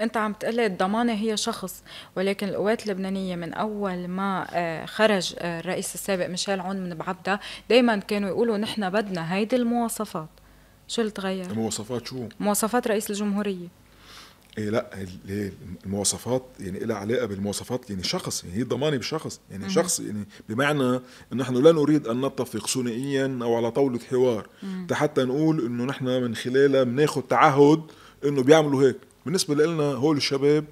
انت عم تقلي الضمانه هي شخص ولكن القوات اللبنانيه من اول ما آه، خرج آه، الرئيس السابق ميشيل عون من بعبدا دائما كانوا يقولوا نحن بدنا هيدي المواصفات شو اللي تغير المواصفات شو مواصفات رئيس الجمهوريه إيه لا المواصفات يعني لها علاقه بالمواصفات يعني شخص يعني هي ضمانه بشخص يعني مم. شخص يعني بمعنى نحن لا نريد ان نتفق ثنائيا او على طاوله حوار حتى نقول انه نحن من خلالها بناخذ تعهد انه بيعملوا هيك بالنسبه لنا هول الشباب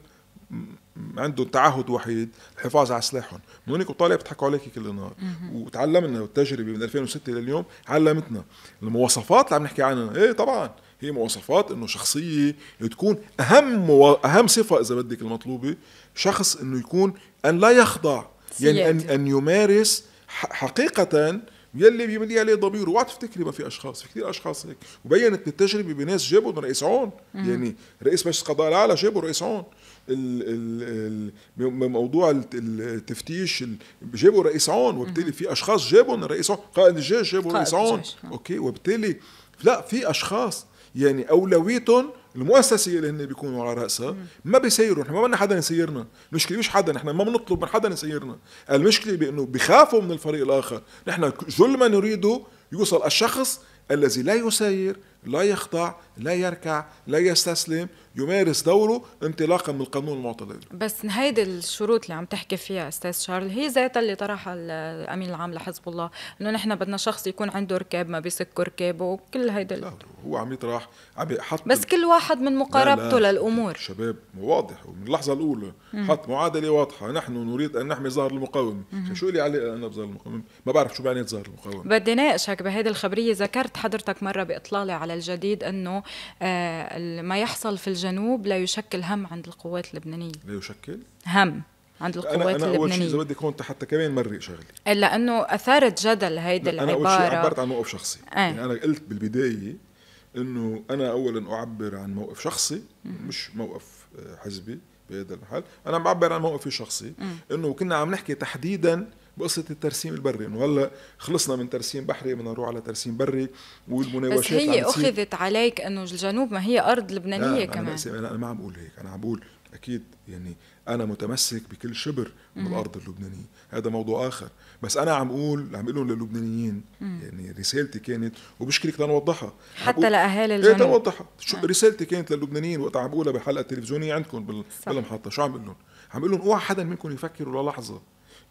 عندهم تعهد وحيد الحفاظ على سلاحهم من هناك وطالع بيضحكوا عليك كل النهار وتعلمنا التجربه من 2006 لليوم علمتنا المواصفات اللي عم نحكي عنها ايه طبعا هي مواصفات انه شخصيه تكون اهم مو... اهم صفه اذا بدك المطلوبه شخص انه يكون ان لا يخضع يعني ان ان يمارس حقيقه يلي بيملي عليه ضميره اوعى تفتكري ما في اشخاص في كثير اشخاص هيك وبينت التجربه بناس جابوا رئيس عون مم. يعني رئيس مجلس قضاء الاعلى جابوا رئيس عون موضوع التفتيش جابوا رئيس عون وبالتالي في اشخاص جابوا رئيس عون قائد الجيش جابوا رئيس عون آه. اوكي وبالتالي لا في اشخاص يعني اولويتهم المؤسسه اللي هن بيكونوا على راسها ما بيسيروا نحن ما بدنا حدا يسيرنا المشكله مش حدا نحن ما بنطلب من حدا يسيرنا المشكله بانه بخافوا من الفريق الاخر نحن كل ما نريده يوصل الشخص الذي لا يسير لا يخضع لا يركع لا يستسلم يمارس دوره انطلاقا من القانون المعطى بس هيدي الشروط اللي عم تحكي فيها استاذ شارل هي ذاتها اللي طرحها الامين العام لحزب الله انه نحن بدنا شخص يكون عنده ركاب ما بيسك ركابه وكل هيدا لا هو عم يطرح عم يحط بس كل واحد من مقاربته لا لا للامور شباب واضح ومن اللحظه الاولى حط معادله واضحه نحن نريد ان نحمي ظهر المقاومه شو لي علاقه انا بظهر المقاومه ما بعرف شو معنى ظهر المقاومه بدي ناقشك بهيدي الخبريه ذكرت حضرتك مره باطلاله على الجديد أنه آه، ما يحصل في الجنوب لا يشكل هم عند القوات اللبنانية لا يشكل؟ هم عند القوات أنا أنا اللبنانية أول شيء إذا بدك كنت حتى كمان مري شغلي لأنه أثارت جدل هيدي العبارة أنا أول شيء عبرت عن موقف شخصي أي. آه. يعني أنا قلت بالبداية أنه أنا أولا أعبر عن موقف شخصي مش موقف آه، حزبي بهذا المحل أنا بعبر عن موقفي الشخصي أنه كنا عم نحكي تحديدا بقصه الترسيم البري انه هلا خلصنا من ترسيم بحري بدنا نروح على ترسيم بري والمناوشات بس هي اخذت عليك انه الجنوب ما هي ارض لبنانيه كمان أنا, بقسم. انا ما عم بقول هيك انا عم بقول اكيد يعني انا متمسك بكل شبر من الارض اللبنانيه هذا موضوع اخر بس انا عم اقول عم لهم للبنانيين يعني رسالتي كانت وبشكرك تنوضحها حتى لاهالي إيه، الجنوب ايه تنوضحها شو آه. رسالتي كانت للبنانيين وقت عم بقولها بحلقه تلفزيونيه عندكم بالمحطه شو عم اقول لهم عم اقول لهم اوعى حدا منكم يفكروا للحظه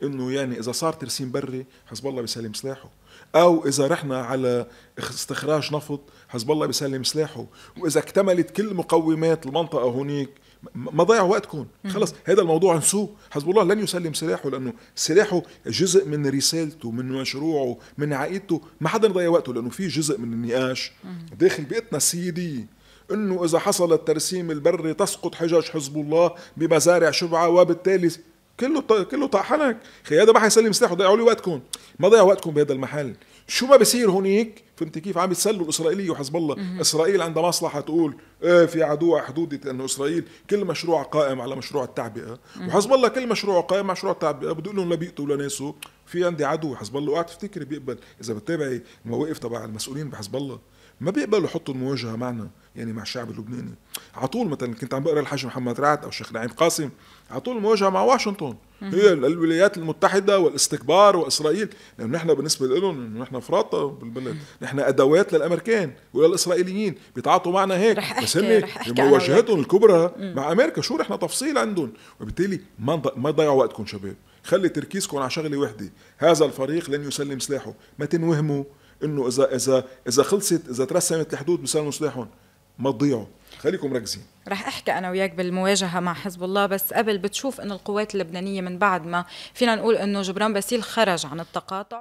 انه يعني اذا صار ترسيم بري حزب الله بيسلم سلاحه او اذا رحنا على استخراج نفط حزب الله بيسلم سلاحه واذا اكتملت كل مقومات المنطقه هناك ما ضيعوا وقتكم خلص هذا الموضوع انسوه حزب الله لن يسلم سلاحه لانه سلاحه جزء من رسالته من مشروعه من عقيدته ما حدا ضيع وقته لانه في جزء من النقاش داخل بيئتنا السيدية انه اذا حصل الترسيم البري تسقط حجج حزب الله بمزارع شبعه وبالتالي كله كله طاحنك خي هذا ما حيسلم سلاحه ضيعوا لي وقتكم ما ضيع وقتكم بهذا المحل شو ما بصير هونيك فهمت كيف عم يتسلوا الاسرائيليه وحزب الله اسرائيل عندها مصلحه تقول ايه في عدو على حدودي لانه اسرائيل كل مشروع قائم على مشروع التعبئه وحزب الله كل مشروع قائم على مشروع التعبئه بده لهم لا بيقتوا ولا في عندي عدو حزب الله وقعت تفتكري بيقبل اذا بتتابعي المواقف تبع المسؤولين بحزب الله ما بيقبلوا يحطوا المواجهه معنا يعني مع الشعب اللبناني على طول مثلا كنت عم بقرا الحاج محمد رعد او الشيخ نعيم قاسم على طول المواجهه مع واشنطن هي الولايات المتحده والاستكبار واسرائيل لانه يعني نحن بالنسبه لهم انه يعني نحن فراطه بالبلد نحن ادوات للامريكان وللاسرائيليين بيتعاطوا معنا هيك رح بس هم مواجهتهم الكبرى مم. مع امريكا شو نحن تفصيل عندهم وبالتالي ما ما ضيعوا وقتكم شباب خلي تركيزكم على شغله وحده هذا الفريق لن يسلم سلاحه ما تنوهموا انه اذا اذا اذا خلصت اذا ترسمت الحدود بيسلموا سلاحهم ما تضيعوا خليكم مركزين رح احكي انا وياك بالمواجهه مع حزب الله بس قبل بتشوف انه القوات اللبنانيه من بعد ما فينا نقول انه جبران باسيل خرج عن التقاطع